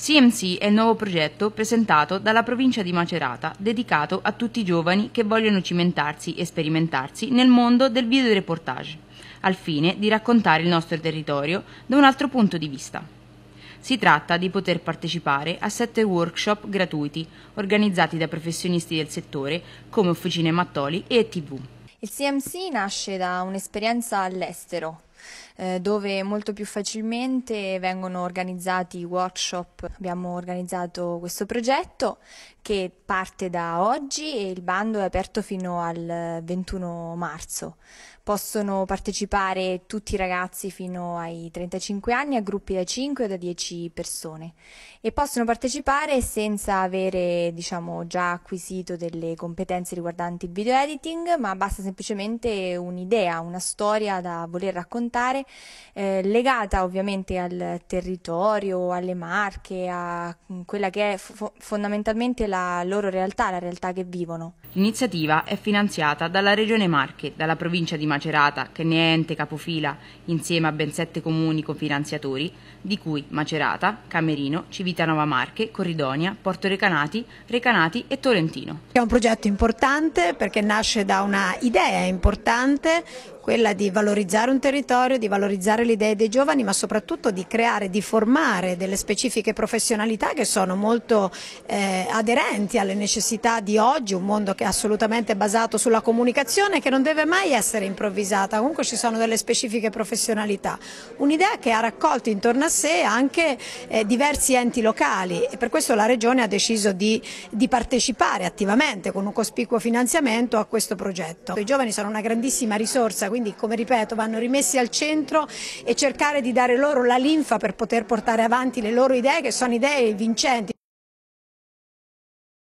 CMC è il nuovo progetto presentato dalla provincia di Macerata, dedicato a tutti i giovani che vogliono cimentarsi e sperimentarsi nel mondo del videoreportage, al fine di raccontare il nostro territorio da un altro punto di vista. Si tratta di poter partecipare a sette workshop gratuiti organizzati da professionisti del settore come Officine Mattoli e TV. Il CMC nasce da un'esperienza all'estero eh, dove molto più facilmente vengono organizzati workshop. Abbiamo organizzato questo progetto che parte da oggi e il bando è aperto fino al 21 marzo. Possono partecipare tutti i ragazzi fino ai 35 anni a gruppi da 5 o da 10 persone e possono partecipare senza avere diciamo, già acquisito delle competenze riguardanti il video editing, ma basta semplicemente un'idea, una storia da voler raccontare raccontare, eh, legata ovviamente al territorio, alle marche, a mm, quella che è fo- fondamentalmente la loro realtà, la realtà che vivono. L'iniziativa è finanziata dalla Regione Marche, dalla provincia di Macerata, che ne è ente capofila, insieme a ben sette comuni cofinanziatori, di cui Macerata, Camerino, Civitanova Marche, Corridonia, Porto Recanati, Recanati e Tolentino. È un progetto importante perché nasce da una idea importante quella di valorizzare un territorio, di valorizzare le idee dei giovani, ma soprattutto di creare, di formare delle specifiche professionalità che sono molto eh, aderenti alle necessità di oggi, un mondo che è assolutamente basato sulla comunicazione che non deve mai essere improvvisata, comunque ci sono delle specifiche professionalità. Un'idea che ha raccolto intorno a sé anche eh, diversi enti locali e per questo la Regione ha deciso di, di partecipare attivamente con un cospicuo finanziamento a questo progetto. I giovani sono una grandissima risorsa, quindi come ripeto vanno rimessi al centro e cercare di dare loro la linfa per poter portare avanti le loro idee che sono idee vincenti.